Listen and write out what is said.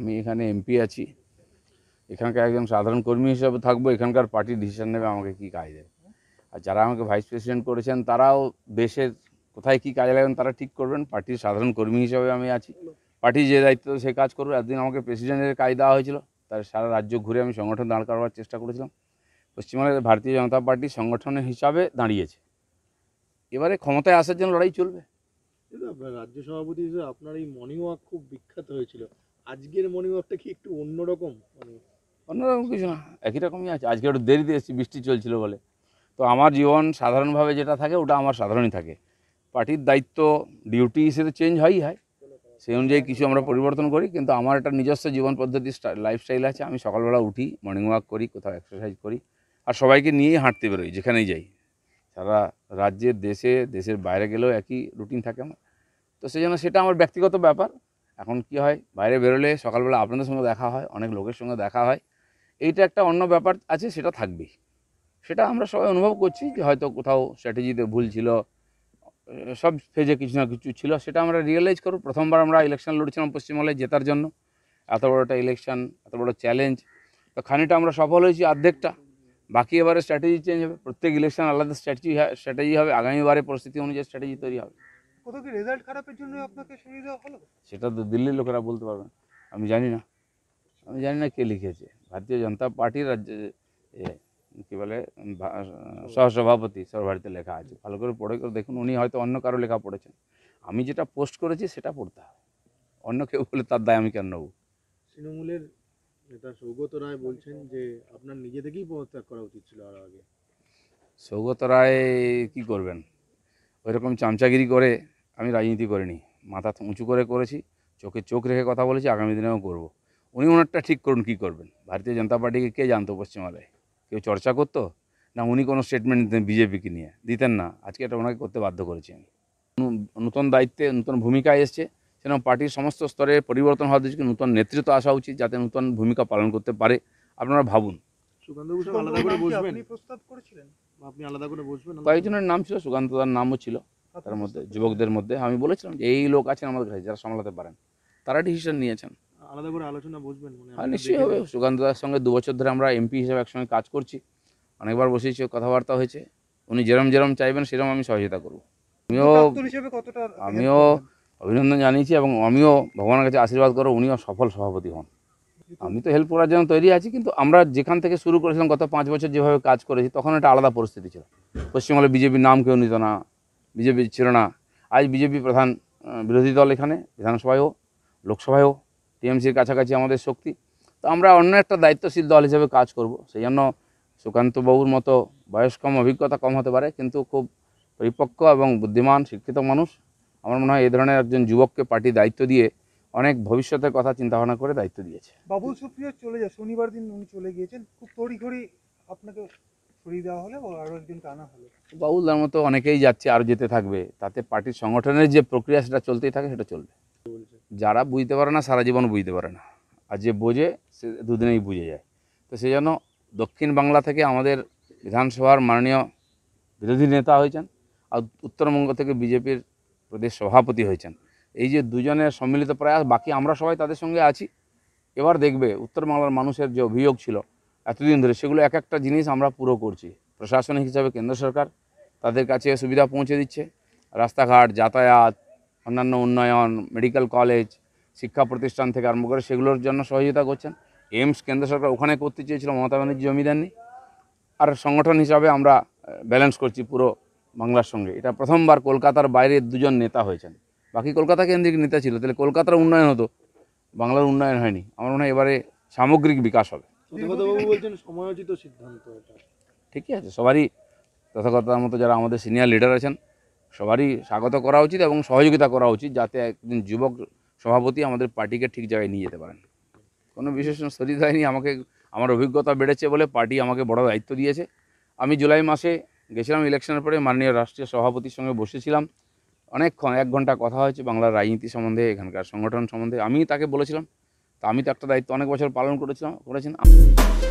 আমি এখানে এমপি আছি এখানকার একজন সাধারণ কর্মী হিসাবে থাকবো এখানকার পার্টি ডিসিশন নেবে আমাকে কি কাজ দেবে আর যারা আমাকে ভাইস প্রেসিডেন্ট করেছেন তারাও দেশের কোথায় কি কাজে লাগবেন তারা ঠিক করবেন পার্টির সাধারণ কর্মী হিসাবে আমি আছি পার্টি যে দায়িত্ব সে কাজ করবে একদিন আমাকে প্রেসিডেন্টের কাজ দেওয়া হয়েছিল তার সারা রাজ্য ঘুরে আমি সংগঠন দাঁড় করার চেষ্টা করেছিলাম পশ্চিমবঙ্গের ভারতীয় জনতা পার্টি সংগঠনের হিসাবে দাঁড়িয়েছে এবারে ক্ষমতায় আসার জন্য লড়াই চলবে রাজ্য সভাপতি আপনার এই মর্নিং ওয়াক খুব বিখ্যাত হয়েছিল আজকের মর্নিং কি একটু অন্যরকম মানে অন্যরকম কিছু না একই রকমই আছে আজকে একটু দেরিতে এসেছি বৃষ্টি চলছিল বলে তো আমার জীবন সাধারণভাবে যেটা থাকে ওটা আমার সাধারণই থাকে পার্টির দায়িত্ব ডিউটি হিসেবে চেঞ্জ হয়ই হয় সেই অনুযায়ী কিছু আমরা পরিবর্তন করি কিন্তু আমার একটা নিজস্ব জীবন পদ্ধতি লাইফস্টাইল আছে আমি সকালবেলা উঠি মর্নিং ওয়াক করি কোথাও এক্সারসাইজ করি আর সবাইকে নিয়েই হাঁটতে বেরোই যেখানেই যাই সারা রাজ্যের দেশে দেশের বাইরে গেলেও একই রুটিন থাকে আমার তো সেই জন্য সেটা আমার ব্যক্তিগত ব্যাপার এখন কি হয় বাইরে বেরোলে সকালবেলা আপনাদের সঙ্গে দেখা হয় অনেক লোকের সঙ্গে দেখা হয় এইটা একটা অন্য ব্যাপার আছে সেটা থাকবেই সেটা আমরা সবাই অনুভব করছি যে হয়তো কোথাও স্ট্র্যাটেজিতে ভুল ছিল সব ফেজে কিছু না কিছু ছিল সেটা আমরা রিয়েলাইজ করব প্রথমবার আমরা ইলেকশন লড়ছিলাম পশ্চিমবঙ্গে জেতার জন্য এত বড় একটা ইলেকশন এত বড় চ্যালেঞ্জ তো খানিটা আমরা সফল হয়েছি অর্ধেকটা বাকি এবারে স্ট্র্যাটেজি চেঞ্জ হবে প্রত্যেক ইলেকশন আলাদা স্ট্র্যাটেজি স্ট্র্যাটেজি হবে আগামীবারে পরিস্থিতি অনুযায়ী স্ট্র্যাটেজি তৈরি হবে কোথাও কি রেজাল্ট খারাপের জন্য আপনাকে সরিয়ে দেওয়া হলো সেটা তো দিল্লির লোকেরা বলতে পারবেন আমি জানি না আমি জানি না কে লিখেছে ভারতীয় জনতা পার্টির রাজ্যে কী বলে সহসভাপতি সর্বভারতীয় লেখা আছে ভালো করে পড়ে করে দেখুন উনি হয়তো অন্য কারো লেখা পড়েছেন আমি যেটা পোস্ট করেছি সেটা পড়তে হবে অন্য কেউ বলে তার দায় আমি কেন নেব তৃণমূলের নেতা সৌগত রায় বলছেন যে আপনার নিজে থেকেই পদত্যাগ করা উচিত ছিল আরও আগে সৌগত রায় কী করবেন ওইরকম চামচাগিরি করে আমি রাজনীতি করিনি মাথা উঁচু করে করেছি চোখে চোখ রেখে কথা বলেছি আগামী দিনেও করব। উনি ওনারটা ঠিক করুন কী করবেন ভারতীয় জনতা পার্টিকে কে জানতো পশ্চিমবাংলায় কেউ চর্চা করতো না উনি কোনো স্টেটমেন্ট দিতেন বিজেপিকে নিয়ে দিতেন না আজকে এটা ওনাকে করতে বাধ্য করেছি আমি নতুন দায়িত্বে নতুন ভূমিকায় এসছে সেরকম পার্টির সমস্ত স্তরে পরিবর্তন হওয়া দিচ্ছে নতুন নেতৃত্ব আসা উচিত যাতে নতুন ভূমিকা পালন করতে পারে আপনারা ভাবুন প্রস্তাব করেছিলেন আপনি আলাদা করে বসবেন কয়েকজনের নাম ছিল সুকান্ত দার নামও ছিল আচ্ছা। তার মধ্যে যুবকদের মধ্যে আমি বলেছিলাম যে এই লোক আছেন আমাদের কাছে যারা সামলাতে পারেন তারা ডিসিশন নিয়েছেন আলাদা করে আলোচনা বসবেন মানে হ্যাঁ নিশ্চয়ই হবে সুকান্ত দার সঙ্গে দু বছর ধরে আমরা এমপি হিসেবে একসঙ্গে কাজ করছি অনেকবার বসেছি কথাবার্তা হয়েছে উনি যেরম যেরম চাইবেন সেরম আমি সহযোগিতা করবো আমিও আমিও অভিনন্দন জানিয়েছি এবং আমিও ভগবানের কাছে আশীর্বাদ করো উনিও সফল সভাপতি হন আমি তো হেল্প করার জন্য তৈরি আছি কিন্তু আমরা যেখান থেকে শুরু করেছিলাম গত পাঁচ বছর যেভাবে কাজ করেছি তখন একটা আলাদা পরিস্থিতি ছিল পশ্চিমবঙ্গে বিজেপির নাম কেউ নিত না বিজেপি ছিল না আজ বিজেপি প্রধান বিরোধী দল এখানে বিধানসভায়ও লোকসভায়ও টিএমসির কাছাকাছি আমাদের শক্তি তো আমরা অন্য একটা দায়িত্বশীল দল হিসেবে কাজ করব সেই জন্য সুকান্তবাবুর মতো বয়স কম অভিজ্ঞতা কম হতে পারে কিন্তু খুব পরিপক্ক এবং বুদ্ধিমান শিক্ষিত মানুষ আমার মনে হয় এই ধরনের একজন যুবককে পার্টি দায়িত্ব দিয়ে অনেক ভবিষ্যতের কথা চিন্তা ভাবনা করে দায়িত্ব দিয়েছে বাবুল সুপ্রিয় চলে যায় শনিবার দিন উনি চলে গিয়েছেন খুব ঘড়ি আপনাকে সরিয়ে দেওয়া হলে আরও একজনকে আনা হলো বাবুলদার মতো অনেকেই যাচ্ছে আর যেতে থাকবে তাতে পার্টির সংগঠনের যে প্রক্রিয়া সেটা চলতেই থাকে সেটা চলবে যারা বুঝতে পারে না সারা জীবন বুঝতে পারে না আর যে বোঝে সে দুদিনেই বুঝে যায় তো সেই জন্য দক্ষিণ বাংলা থেকে আমাদের বিধানসভার মাননীয় বিরোধী নেতা হয়েছেন আর উত্তরবঙ্গ থেকে বিজেপির প্রদেশ সভাপতি হয়েছেন এই যে দুজনের সম্মিলিত প্রয়াস বাকি আমরা সবাই তাদের সঙ্গে আছি এবার দেখবে উত্তর বাংলার মানুষের যে অভিযোগ ছিল এতদিন ধরে সেগুলো এক একটা জিনিস আমরা পুরো করছি প্রশাসনিক হিসাবে কেন্দ্র সরকার তাদের কাছে সুবিধা পৌঁছে দিচ্ছে রাস্তাঘাট যাতায়াত অন্যান্য উন্নয়ন মেডিকেল কলেজ শিক্ষা প্রতিষ্ঠান থেকে আরম্ভ করে সেগুলোর জন্য সহযোগিতা করছেন এইমস কেন্দ্র সরকার ওখানে করতে চেয়েছিল মমতা ব্যানার্জি জমি দেননি আর সংগঠন হিসাবে আমরা ব্যালেন্স করছি পুরো বাংলার সঙ্গে এটা প্রথমবার কলকাতার বাইরে দুজন নেতা হয়েছেন বাকি কলকাতা কেন্দ্রিক নেতা ছিল তাহলে কলকাতার উন্নয়ন হতো বাংলার উন্নয়ন হয়নি আমার মনে হয় এবারে সামগ্রিক বিকাশ হবে ঠিকই আছে সবারই তথাকথার মতো যারা আমাদের সিনিয়র লিডার আছেন সবারই স্বাগত করা উচিত এবং সহযোগিতা করা উচিত যাতে একজন যুবক সভাপতি আমাদের পার্টিকে ঠিক জায়গায় নিয়ে যেতে পারেন কোনো বিশেষ স্থগিত হয়নি আমাকে আমার অভিজ্ঞতা বেড়েছে বলে পার্টি আমাকে বড় দায়িত্ব দিয়েছে আমি জুলাই মাসে গেছিলাম ইলেকশনের পরে মাননীয় রাষ্ট্রীয় সভাপতির সঙ্গে বসেছিলাম অনেকক্ষণ এক ঘন্টা কথা হয়েছে বাংলার রাজনীতি সম্বন্ধে এখানকার সংগঠন সম্বন্ধে আমি তাকে বলেছিলাম তা আমি তো একটা দায়িত্ব অনেক বছর পালন করেছিলাম করেছেন